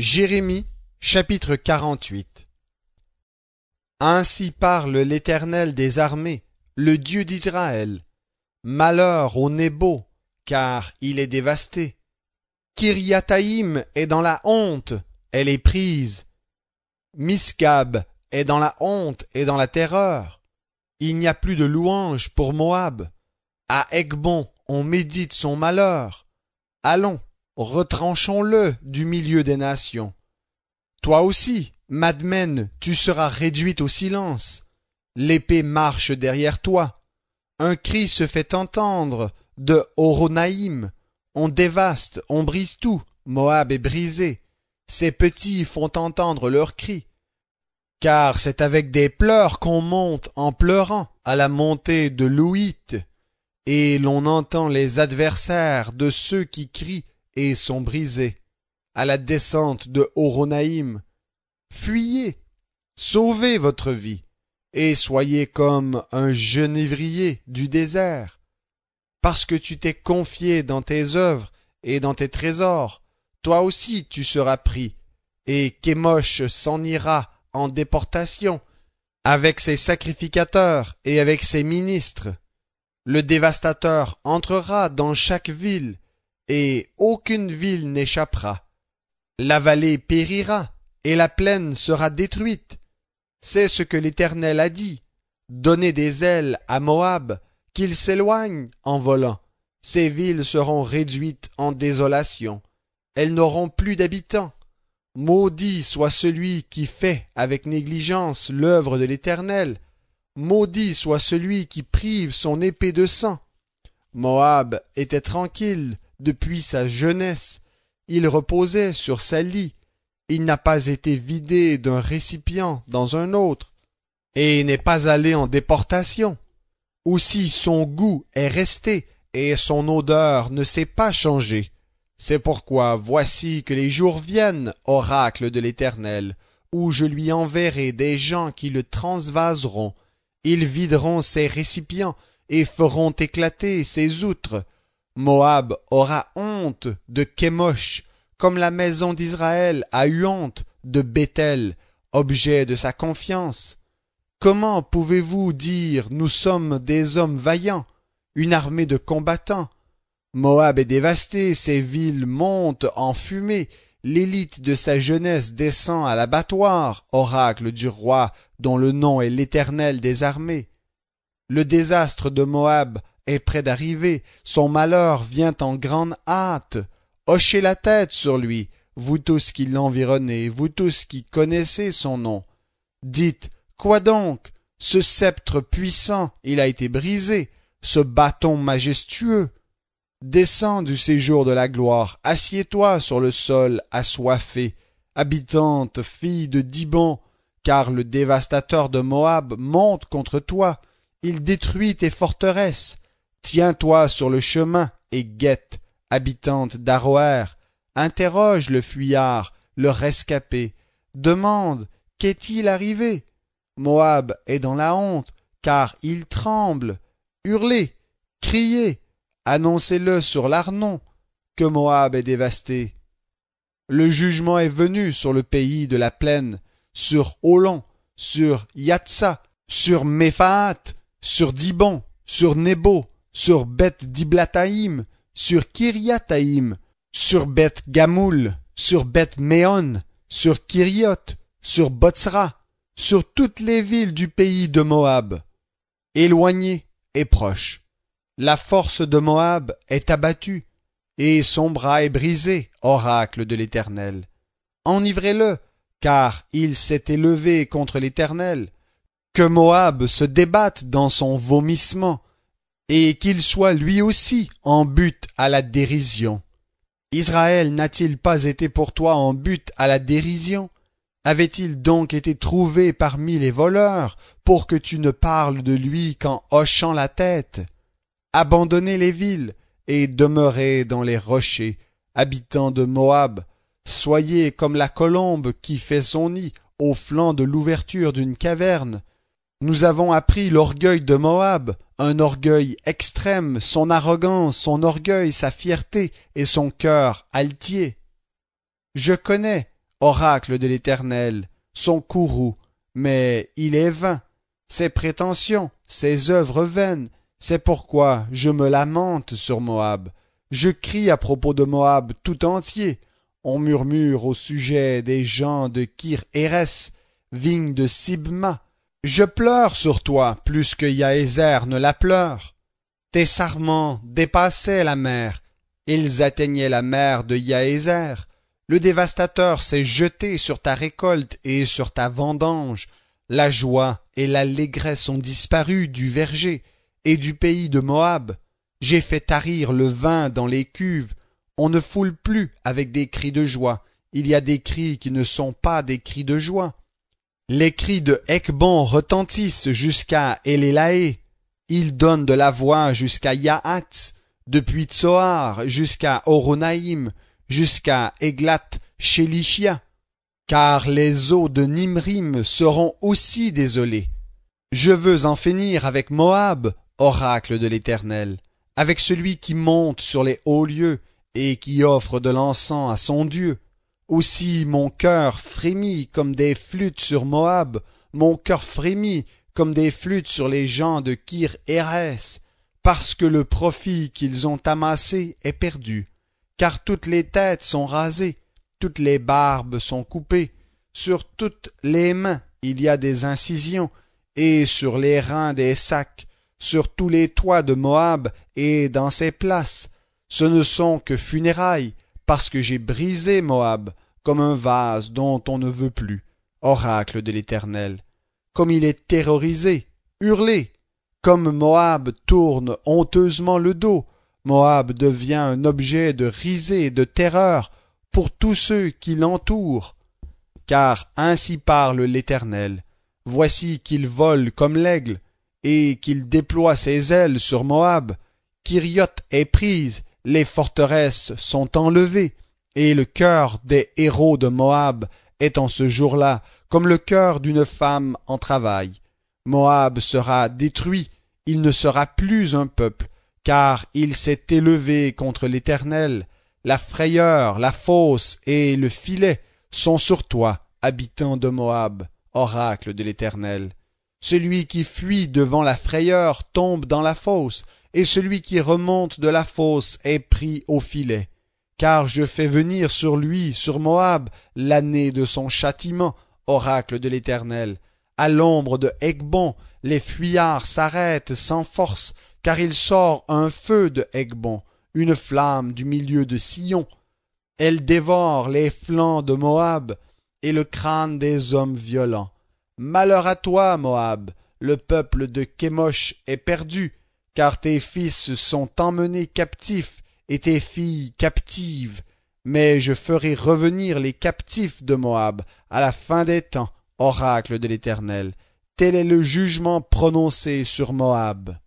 Jérémie chapitre 48 Ainsi parle l'Éternel des armées, le Dieu d'Israël. Malheur au Nébo, car il est dévasté. Kiriataïm est dans la honte, elle est prise. Miskab est dans la honte et dans la terreur. Il n'y a plus de louange pour Moab. À Egbon, on médite son malheur. Allons, retranchons-le du milieu des nations. Toi aussi, Madmen, tu seras réduite au silence. L'épée marche derrière toi. Un cri se fait entendre de Horonaïm. On dévaste, on brise tout. Moab est brisé. Ses petits font entendre leurs cris. Car c'est avec des pleurs qu'on monte en pleurant à la montée de l'Ouit. et l'on entend les adversaires de ceux qui crient et sont brisés. À la descente de Horonaïm, fuyez, sauvez votre vie, et soyez comme un genévrier du désert. Parce que tu t'es confié dans tes œuvres et dans tes trésors, toi aussi tu seras pris, et Kémosh s'en ira en déportation, avec ses sacrificateurs et avec ses ministres. Le dévastateur entrera dans chaque ville et aucune ville n'échappera. La vallée périra, et la plaine sera détruite. C'est ce que l'Éternel a dit. Donnez des ailes à Moab, qu'il s'éloigne en volant. Ces villes seront réduites en désolation. Elles n'auront plus d'habitants. Maudit soit celui qui fait avec négligence l'œuvre de l'Éternel. Maudit soit celui qui prive son épée de sang. Moab était tranquille, depuis sa jeunesse, il reposait sur sa lit, Il n'a pas été vidé d'un récipient dans un autre, et n'est pas allé en déportation. Aussi son goût est resté, et son odeur ne s'est pas changée. C'est pourquoi voici que les jours viennent, oracle de l'Éternel, où je lui enverrai des gens qui le transvaseront. Ils videront ses récipients et feront éclater ses outres. Moab aura honte de Kémosh, comme la maison d'Israël a eu honte de Béthel, objet de sa confiance. Comment pouvez-vous dire nous sommes des hommes vaillants, une armée de combattants Moab est dévasté, ses villes montent en fumée, l'élite de sa jeunesse descend à l'abattoir, oracle du roi dont le nom est l'Éternel des armées. Le désastre de Moab est près d'arriver, son malheur vient en grande hâte. Hochez la tête sur lui, vous tous qui l'environnez, vous tous qui connaissez son nom. Dites, quoi donc? Ce sceptre puissant, il a été brisé, ce bâton majestueux. Descends du séjour de la gloire, assieds-toi sur le sol assoiffé, habitante, fille de Dibon, car le dévastateur de Moab monte contre toi, il détruit tes forteresses, Tiens-toi sur le chemin et guette, habitante d'Aroer, interroge le fuyard, le rescapé, demande qu'est-il arrivé Moab est dans la honte, car il tremble. Hurlez, criez, annoncez-le sur l'Arnon, que Moab est dévasté. Le jugement est venu sur le pays de la plaine, sur Holon, sur Yatsa, sur Mephaat, sur Dibon, sur Nebo, sur Beth Diblataïm, sur Kiriataïm, sur Beth Gamoul, sur Beth Méon, sur Kiriot, sur Botsra, sur toutes les villes du pays de Moab. Éloigné et proche. La force de Moab est abattue, et son bras est brisé, oracle de l'Éternel. Enivrez-le, car il s'est élevé contre l'Éternel. Que Moab se débatte dans son vomissement, et qu'il soit lui aussi en but à la dérision. Israël n'a-t-il pas été pour toi en but à la dérision Avait-il donc été trouvé parmi les voleurs pour que tu ne parles de lui qu'en hochant la tête Abandonnez les villes et demeurez dans les rochers, habitants de Moab. Soyez comme la colombe qui fait son nid au flanc de l'ouverture d'une caverne, nous avons appris l'orgueil de Moab, un orgueil extrême, son arrogance, son orgueil, sa fierté et son cœur altier. Je connais, oracle de l'Éternel, son courroux, mais il est vain, ses prétentions, ses œuvres vaines, c'est pourquoi je me lamente sur Moab, je crie à propos de Moab tout entier, on murmure au sujet des gens de Kir-Hérès, vigne de Sibma, je pleure sur toi plus que Yaézer ne la pleure. Tes sarments dépassaient la mer, ils atteignaient la mer de Yahézer. Le dévastateur s'est jeté sur ta récolte et sur ta vendange. La joie et l'allégresse ont disparu du verger et du pays de Moab. J'ai fait tarir le vin dans les cuves. On ne foule plus avec des cris de joie. Il y a des cris qui ne sont pas des cris de joie. Les cris de Ekbon retentissent jusqu'à Elélaé. Ils donnent de la voix jusqu'à Yahat, depuis Tsoar jusqu'à Oronaïm, jusqu'à Eglat, Shelishia, Car les eaux de Nimrim seront aussi désolées. Je veux en finir avec Moab, oracle de l'Éternel, avec celui qui monte sur les hauts lieux et qui offre de l'encens à son Dieu. Aussi mon cœur frémit comme des flûtes sur Moab, mon cœur frémit comme des flûtes sur les gens de Kir Hérès, parce que le profit qu'ils ont amassé est perdu, car toutes les têtes sont rasées, toutes les barbes sont coupées, sur toutes les mains il y a des incisions, et sur les reins des sacs, sur tous les toits de Moab et dans ses places. Ce ne sont que funérailles, parce que j'ai brisé Moab, comme un vase dont on ne veut plus, oracle de l'Éternel. Comme il est terrorisé, hurlé, comme Moab tourne honteusement le dos, Moab devient un objet de risée et de terreur pour tous ceux qui l'entourent. Car ainsi parle l'Éternel. Voici qu'il vole comme l'aigle, et qu'il déploie ses ailes sur Moab. Kyriot est prise, les forteresses sont enlevées, et le cœur des héros de Moab est en ce jour-là comme le cœur d'une femme en travail. Moab sera détruit, il ne sera plus un peuple, car il s'est élevé contre l'Éternel. La frayeur, la fosse et le filet sont sur toi, habitant de Moab, oracle de l'Éternel. Celui qui fuit devant la frayeur tombe dans la fosse, et celui qui remonte de la fosse est pris au filet car je fais venir sur lui, sur Moab, l'année de son châtiment, oracle de l'Éternel. À l'ombre de Egbon, les fuyards s'arrêtent sans force, car il sort un feu de Egbon, une flamme du milieu de Sion. Elle dévore les flancs de Moab et le crâne des hommes violents. Malheur à toi, Moab, le peuple de Kémosh est perdu, car tes fils sont emmenés captifs et tes filles captives, mais je ferai revenir les captifs de Moab à la fin des temps, oracle de l'Éternel. Tel est le jugement prononcé sur Moab.